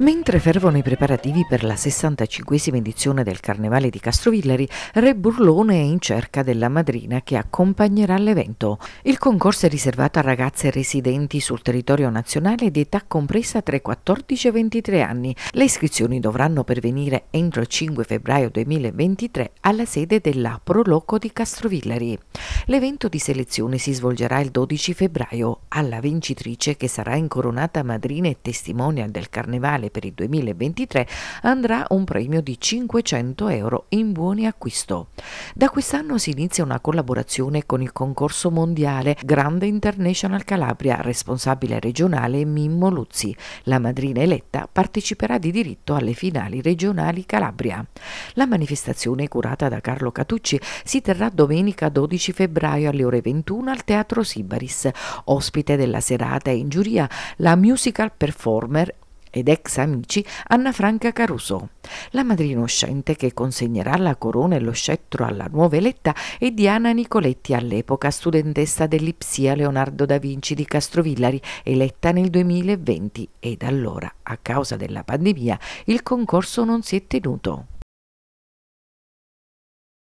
Mentre fervono i preparativi per la 65 edizione del Carnevale di Castrovillari, Re Burlone è in cerca della madrina che accompagnerà l'evento. Il concorso è riservato a ragazze residenti sul territorio nazionale di età compresa tra i 14 e i 23 anni. Le iscrizioni dovranno pervenire entro il 5 febbraio 2023 alla sede della Proloco di Castrovillari. L'evento di selezione si svolgerà il 12 febbraio. Alla vincitrice, che sarà incoronata madrina e testimonial del Carnevale nazionale per il 2023 andrà un premio di 500 euro in buoni acquisto. Da quest'anno si inizia una collaborazione con il concorso mondiale Grande International Calabria, responsabile regionale Mimmo Luzzi. La madrina eletta parteciperà di diritto alle finali regionali Calabria. La manifestazione curata da Carlo Catucci si terrà domenica 12 febbraio alle ore 21 al Teatro Sibaris. Ospite della serata in giuria la musical performer ed ex amici Anna Franca Caruso. La madrina uscente che consegnerà la corona e lo scettro alla nuova eletta è Diana Nicoletti, all'epoca studentessa dell'Ipsia Leonardo da Vinci di Castrovillari, eletta nel 2020 e da allora, a causa della pandemia, il concorso non si è tenuto.